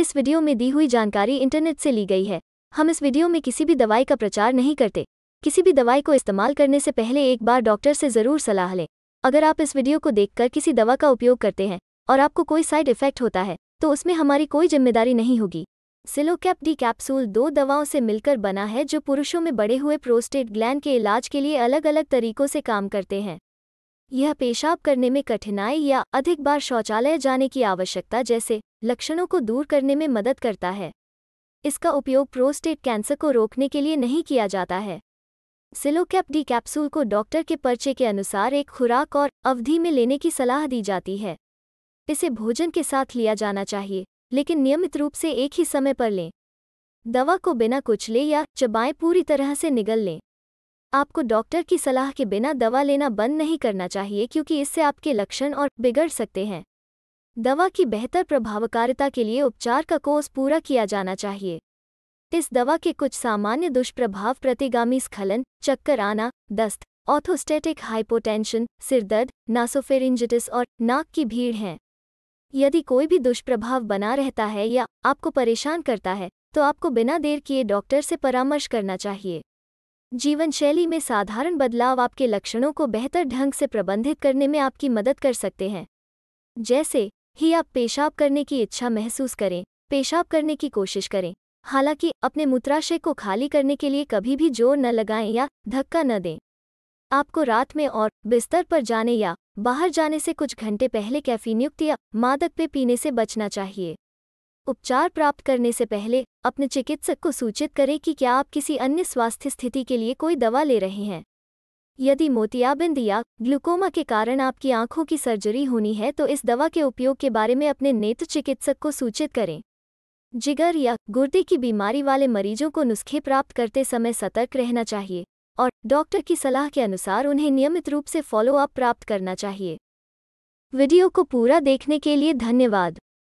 इस वीडियो में दी हुई जानकारी इंटरनेट से ली गई है हम इस वीडियो में किसी भी दवाई का प्रचार नहीं करते किसी भी दवाई को इस्तेमाल करने से पहले एक बार डॉक्टर से ज़रूर सलाह लें अगर आप इस वीडियो को देखकर किसी दवा का उपयोग करते हैं और आपको कोई साइड इफेक्ट होता है तो उसमें हमारी कोई जिम्मेदारी नहीं होगी सिलोकैप डी कैप्सूल दो दवाओं से मिलकर बना है जो पुरुषों में बड़े हुए प्रोस्टेट ग्लैंड के इलाज के लिए अलग अलग तरीकों से काम करते हैं यह पेशाब करने में कठिनाई या अधिक बार शौचालय जाने की आवश्यकता जैसे लक्षणों को दूर करने में मदद करता है इसका उपयोग प्रोस्टेट कैंसर को रोकने के लिए नहीं किया जाता है सिलोकैप डी कैप्सूल को डॉक्टर के पर्चे के अनुसार एक खुराक और अवधि में लेने की सलाह दी जाती है इसे भोजन के साथ लिया जाना चाहिए लेकिन नियमित रूप से एक ही समय पर लें दवा को बिना कुचले या चबाएं पूरी तरह से निगल लें आपको डॉक्टर की सलाह के बिना दवा लेना बंद नहीं करना चाहिए क्योंकि इससे आपके लक्षण और बिगड़ सकते हैं दवा की बेहतर प्रभावकारिता के लिए उपचार का कोर्स पूरा किया जाना चाहिए इस दवा के कुछ सामान्य दुष्प्रभाव प्रतिगामी स्खलन चक्कर आना दस्त ऑथोस्टेटिक हाइपोटेंशन सिरदर्द नासोफेरिंजिटिस और नाक की भीड़ हैं यदि कोई भी दुष्प्रभाव बना रहता है या आपको परेशान करता है तो आपको बिना देर किए डॉक्टर से परामर्श करना चाहिए जीवन शैली में साधारण बदलाव आपके लक्षणों को बेहतर ढंग से प्रबंधित करने में आपकी मदद कर सकते हैं जैसे ही आप पेशाब करने की इच्छा महसूस करें पेशाब करने की कोशिश करें हालांकि अपने मूत्राशय को खाली करने के लिए कभी भी जोर न लगाएं या धक्का न दें आपको रात में और बिस्तर पर जाने या बाहर जाने से कुछ घंटे पहले कैफीनयुक्त या मादक पे पीने से बचना चाहिए उपचार प्राप्त करने से पहले अपने चिकित्सक को सूचित करें कि क्या आप किसी अन्य स्वास्थ्य स्थिति के लिए कोई दवा ले रहे हैं यदि मोतियाबिंद या ग्लूकोमा के कारण आपकी आंखों की सर्जरी होनी है तो इस दवा के उपयोग के बारे में अपने नेत्र चिकित्सक को सूचित करें जिगर या गुर्दे की बीमारी वाले मरीजों को नुस्खे प्राप्त करते समय सतर्क रहना चाहिए और डॉक्टर की सलाह के अनुसार उन्हें नियमित रूप से फॉलोअप प्राप्त करना चाहिए वीडियो को पूरा देखने के लिए धन्यवाद